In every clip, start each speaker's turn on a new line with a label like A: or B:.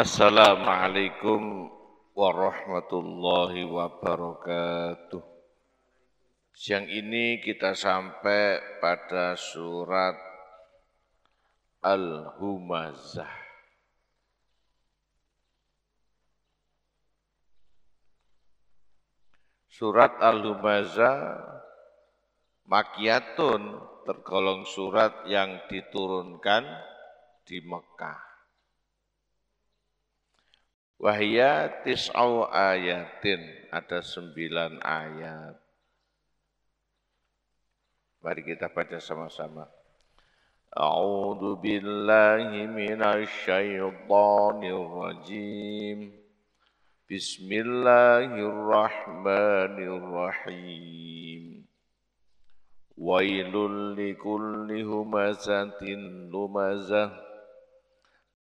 A: Assalamualaikum warahmatullahi wabarakatuh. Siang ini kita sampai pada surat Al-Humazah. Surat Al-Humazah makiyatun tergolong surat yang diturunkan di Mekah. Wahia tis'au ayatin. Ada sembilan ayat. Mari kita baca sama-sama. A'udhu billahi minasyaitonir rajim. Bismillahirrahmanirrahim. Wailul likulli humazatin lumazah.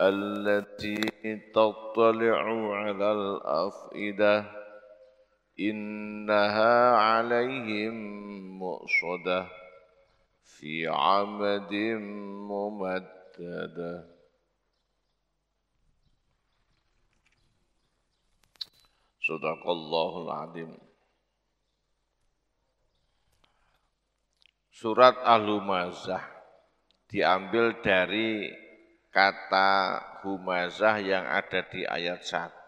A: التي تطلع على الأفئدة إنها عليهم مؤصدة في عمد ممدده صدق الله العظيم Surat Al-Humazah diambil dari kata humazah yang ada di ayat 1.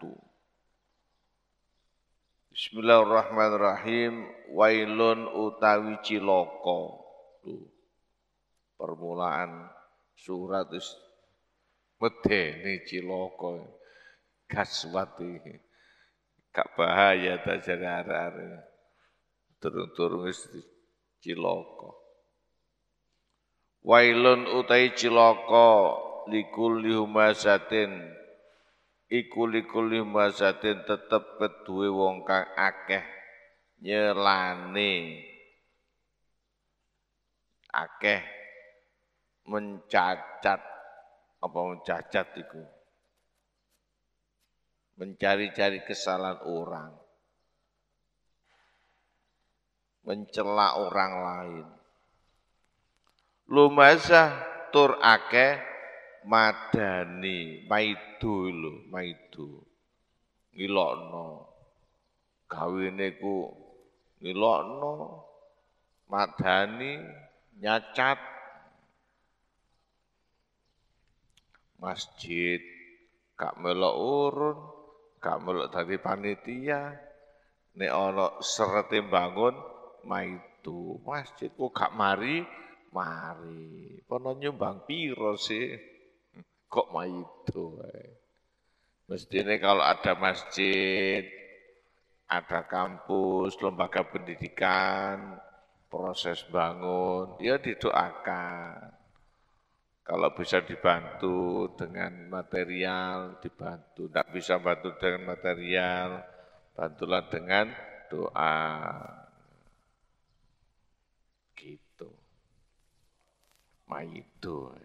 A: Bismillahirrahmanirrahim, wailun utawi ciloko. Tuh, permulaan surat is medeni ciloko. Gaswati, gak bahaya tak jadi arah-arah. Turun-turun ciloko. Wailun utai ciloko likulli humasatin iku likulli humasatin tetep kedue wong kang akeh nyelane akeh mencacat apa mencacat iku mencari-cari kesalahan orang mencela orang lain lumasah tur akeh madani maidu lho maidu ngilokno gawene ku ngilokno madani nyacat masjid gak melok urun gak melok dadi panitia nek ana serete bangun maitu masjid kok gak mari mari kono nyumbang piro sih Kok maido? Eh? Mestinya kalau ada masjid, ada kampus, lembaga pendidikan, proses bangun, ya didoakan. Kalau bisa dibantu dengan material, dibantu. Tidak bisa bantu dengan material, bantulah dengan doa. Gitu. Maido.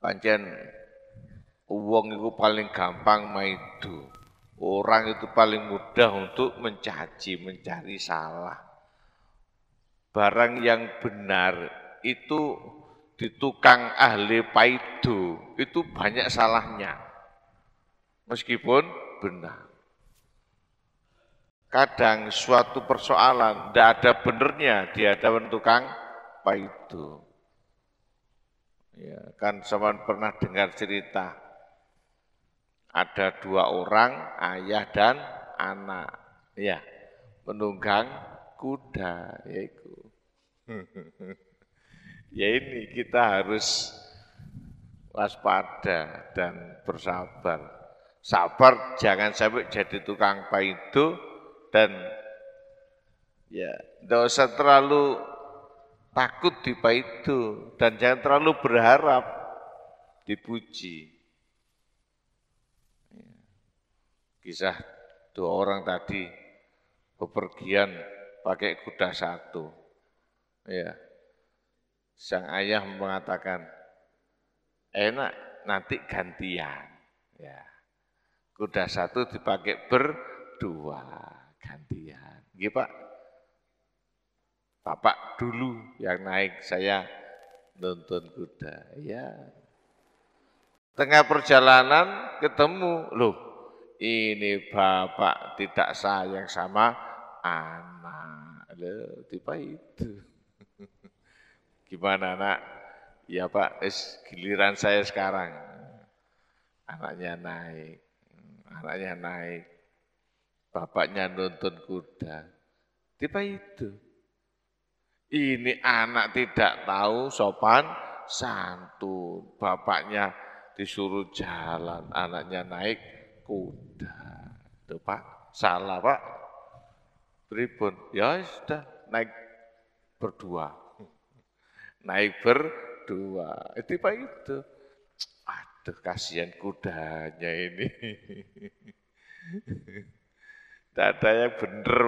A: Pancen uang itu paling gampang maidu. Orang itu paling mudah untuk mencaci, mencari salah. Barang yang benar itu di tukang ahli paidu itu banyak salahnya. Meskipun benar. Kadang suatu persoalan tidak ada benernya di hadapan tukang paidu. Ya, kan sama pernah dengar cerita ada dua orang ayah dan anak ya menunggang kuda yaitu ya ini kita harus waspada dan bersabar sabar jangan sampai jadi tukang itu dan ya tidak usah terlalu takut di itu dan jangan terlalu berharap dipuji. Kisah dua orang tadi bepergian pakai kuda satu. Ya. Sang ayah mengatakan, enak nanti gantian. Ya. Kuda satu dipakai berdua gantian. Gitu Pak. Bapak dulu yang naik saya nonton kuda. Ya. Tengah perjalanan ketemu, loh ini bapak tidak sayang sama anak. Loh, tiba itu. Gimana anak? Ya pak, es, giliran saya sekarang. Anaknya naik, anaknya naik. Bapaknya nonton kuda. Tiba itu. Ini anak tidak tahu sopan santun. Bapaknya disuruh jalan, anaknya naik kuda. Itu Pak, salah Pak. Tribun, ya sudah naik berdua. Naik berdua. Eh, itu Pak itu. Aduh, kasihan kudanya ini. Tidak ada yang benar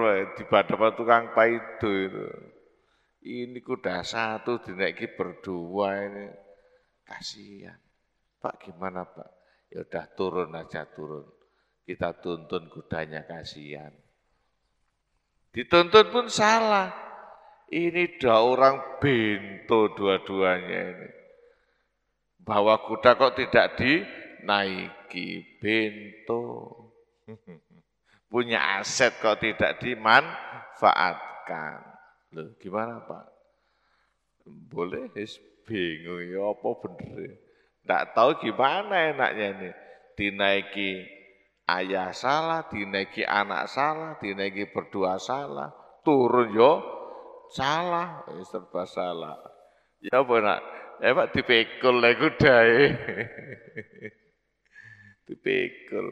A: Pak, di tukang paidu itu. Ini kuda satu dinaiki berdua ini. Kasihan. Pak gimana Pak? Ya udah turun aja turun. Kita tuntun kudanya kasihan. Dituntun pun salah. Ini dah orang bento dua-duanya ini. Bahwa kuda kok tidak dinaiki, bento. Punya aset kok tidak dimanfaatkan. Loh, gimana Pak? Boleh, is bingung ya apa bener. Tidak tahu gimana enaknya ini. Dinaiki ayah salah, dinaiki anak salah, dinaiki berdua salah, turun yo salah, wis serba salah. Ya apa nak? Ya Pak dipikul lah kudai. dipikul.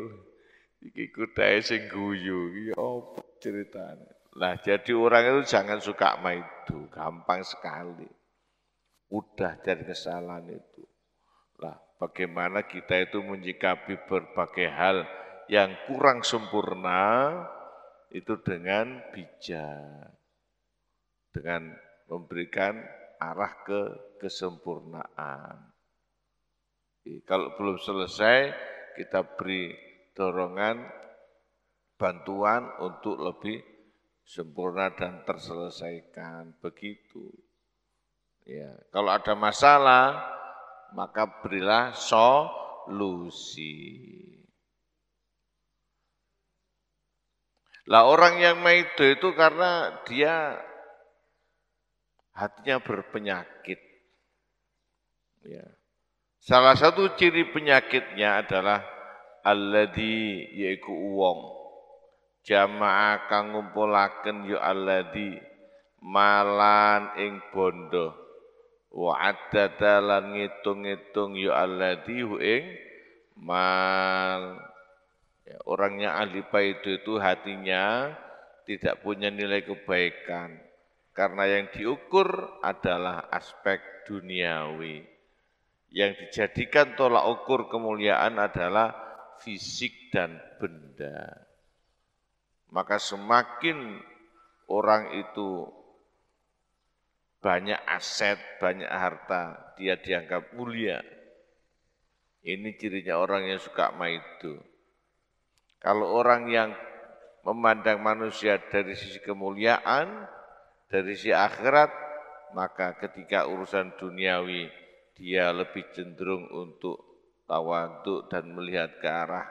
A: Iki kudai sing guyu, Ya apa ceritanya. Nah, jadi orang itu jangan suka maidu, gampang sekali. Udah dari kesalahan itu. Lah, bagaimana kita itu menyikapi berbagai hal yang kurang sempurna itu dengan bijak. Dengan memberikan arah ke kesempurnaan. Kalau belum selesai, kita beri dorongan bantuan untuk lebih sempurna dan terselesaikan begitu. Ya, kalau ada masalah maka berilah solusi. Lah orang yang maido itu karena dia hatinya berpenyakit. Ya. Salah satu ciri penyakitnya adalah alladhi yaiku uwong jamaah kang ngumpulaken ya alladzi malan ing bondo wa addada lan ngitung-ngitung ya alladzi ing mal ya, orangnya ahli itu itu hatinya tidak punya nilai kebaikan karena yang diukur adalah aspek duniawi yang dijadikan tolak ukur kemuliaan adalah fisik dan benda. Maka semakin orang itu banyak aset, banyak harta, dia dianggap mulia. Ini cirinya orang yang suka maido. Kalau orang yang memandang manusia dari sisi kemuliaan, dari sisi akhirat, maka ketika urusan duniawi dia lebih cenderung untuk tawaduk dan melihat ke arah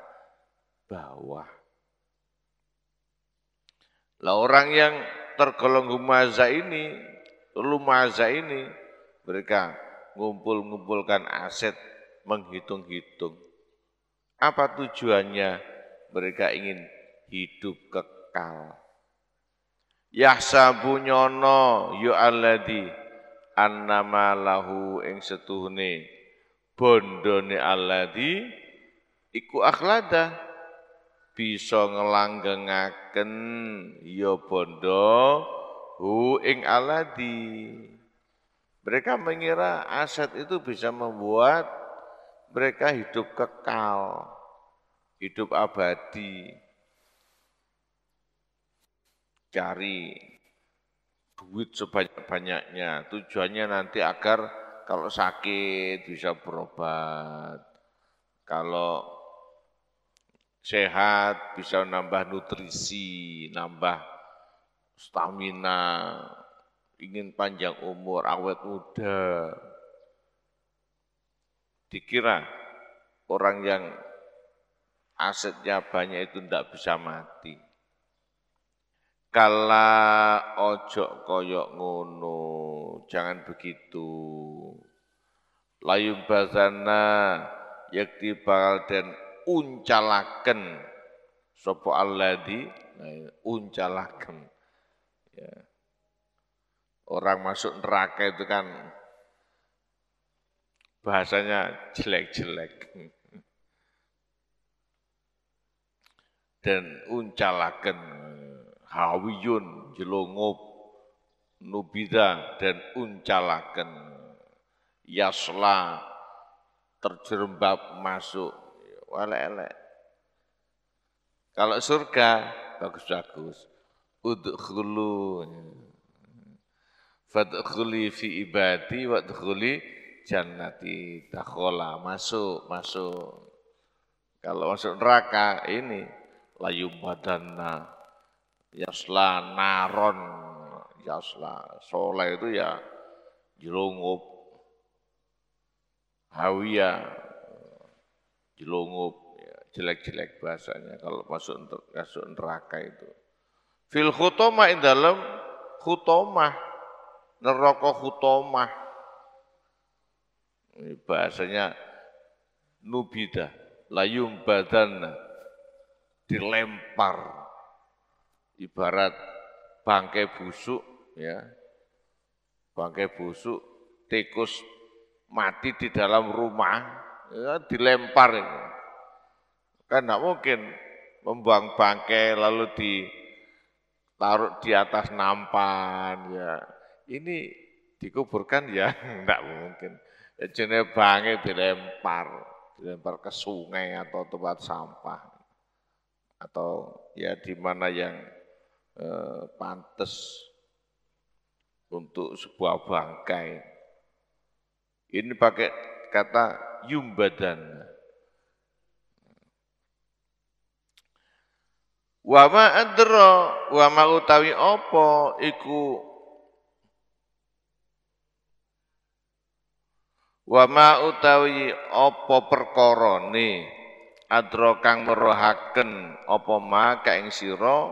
A: bawah. Lah orang yang tergolong humaza ini, lumaza ini, mereka ngumpul-ngumpulkan aset, menghitung-hitung. Apa tujuannya? Mereka ingin hidup kekal. Yahsabu nyono yu ya annama lahu ing setuhne bondone alladhi iku akhladah bisa ngelanggengaken ya bondo hu ing aladi. Mereka mengira aset itu bisa membuat mereka hidup kekal, hidup abadi. Cari duit sebanyak-banyaknya, tujuannya nanti agar kalau sakit bisa berobat, kalau sehat, bisa nambah nutrisi, nambah stamina, ingin panjang umur, awet muda. Dikira orang yang asetnya banyak itu tidak bisa mati. Kala ojo koyok ngono, jangan begitu. Layu bazana yakti bakal dan uncalaken sapa alladzi nah, iya, uncalaken ya. orang masuk neraka itu kan bahasanya jelek-jelek dan uncalaken hawiyun jelongop nubida dan uncalaken yasla terjerembab masuk elek-elek. Kalau surga bagus-bagus. Udkhulu. Fadkhuli fi ibadi wa dkhuli jannati takhola Masuk, masuk. Kalau masuk neraka ini layu badanna yasla naron yasla soleh itu ya jerungup hawia dilongup, ya, jelek-jelek bahasanya kalau masuk masuk neraka itu. Fil khutomah in dalam khutomah, neraka khutomah. bahasanya nubida, layum badan dilempar ibarat bangkai busuk ya bangkai busuk tikus mati di dalam rumah ya, dilempar itu. Kan tidak mungkin membuang bangkai lalu ditaruh di atas nampan ya. Ini dikuburkan ya tidak mungkin. Ya, jenis bangkai dilempar, dilempar ke sungai atau tempat sampah atau ya di mana yang eh, pantas untuk sebuah bangkai. Ini pakai kata yumbadan. Wa ma adra wa ma utawi apa iku Wa ma utawi apa perkarane adra kang merohaken apa ma kaing sira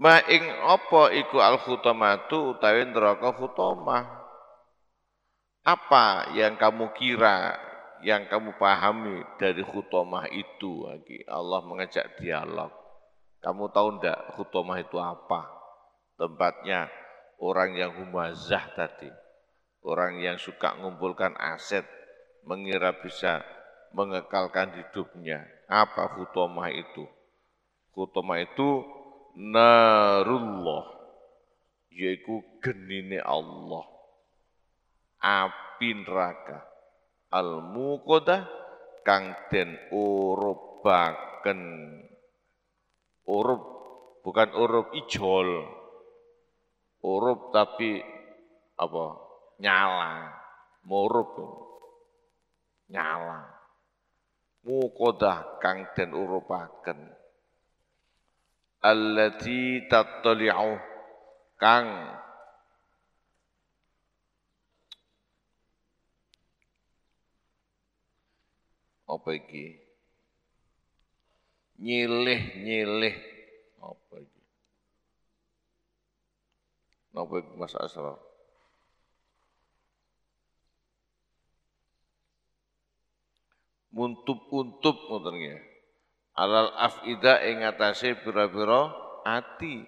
A: ma ing apa iku al khutamatu utawi neraka khutamah apa yang kamu kira, yang kamu pahami dari khutomah itu? lagi Allah mengajak dialog. Kamu tahu enggak khutomah itu apa? Tempatnya orang yang humazah tadi. Orang yang suka mengumpulkan aset, mengira bisa mengekalkan hidupnya. Apa khutomah itu? Khutomah itu narullah, yaitu genine Allah api neraka al mukoda kang den urubaken urup bukan urup ijol urup tapi apa nyala murup nyala mukodah kang den urupaken allati tattali'u kang apa iki? Nyilih-nyilih apa iki? Napa iki Mas Asra? Muntup-untup ngoten ya Alal afida ing ngatasé pira-pira ati.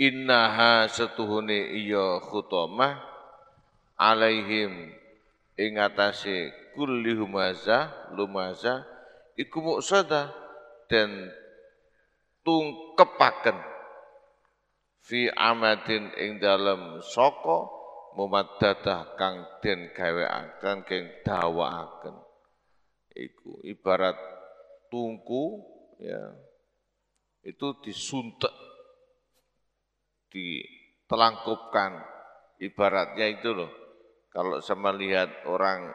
A: Innaha setuhune iya khutamah alaihim Ingatasi atase kulli humazah lumaza iku muksada dan tungkepaken fi amadin ing soko, mu mumaddadah kang den gaweaken kang dawaaken iku ibarat tungku ya itu disuntek ditelangkupkan ibaratnya itu loh kalau saya melihat orang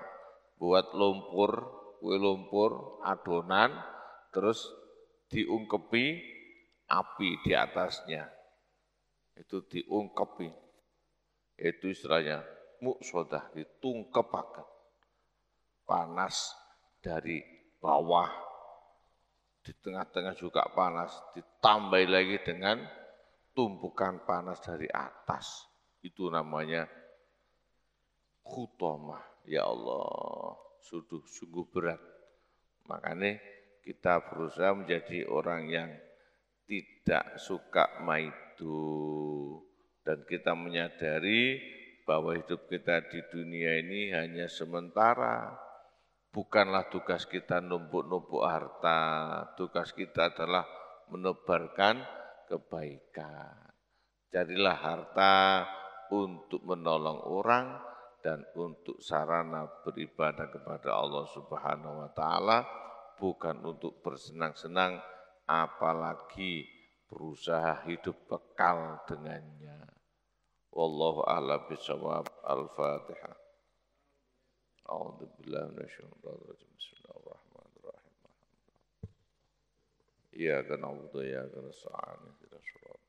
A: buat lumpur, kue lumpur, adonan, terus diungkepi api di atasnya. Itu diungkepi. Itu istilahnya muksodah, ditungkepakan. Panas dari bawah, di tengah-tengah juga panas, ditambah lagi dengan tumpukan panas dari atas. Itu namanya khutomah. Ya Allah, sudah sungguh berat. Makanya kita berusaha menjadi orang yang tidak suka maidu. Dan kita menyadari bahwa hidup kita di dunia ini hanya sementara. Bukanlah tugas kita numpuk-numpuk harta, tugas kita adalah menebarkan kebaikan. Carilah harta untuk menolong orang, dan untuk sarana beribadah kepada Allah Subhanahu wa taala bukan untuk bersenang-senang apalagi berusaha hidup bekal dengannya. Wallahu a'la bisawab Al-Fatihah. A'udzu billahi minasyaitonir rajim. Bismillahirrahmanirrahim. Iyyaka na'budu wa iyyaka nasta'in. Ihdinas siratal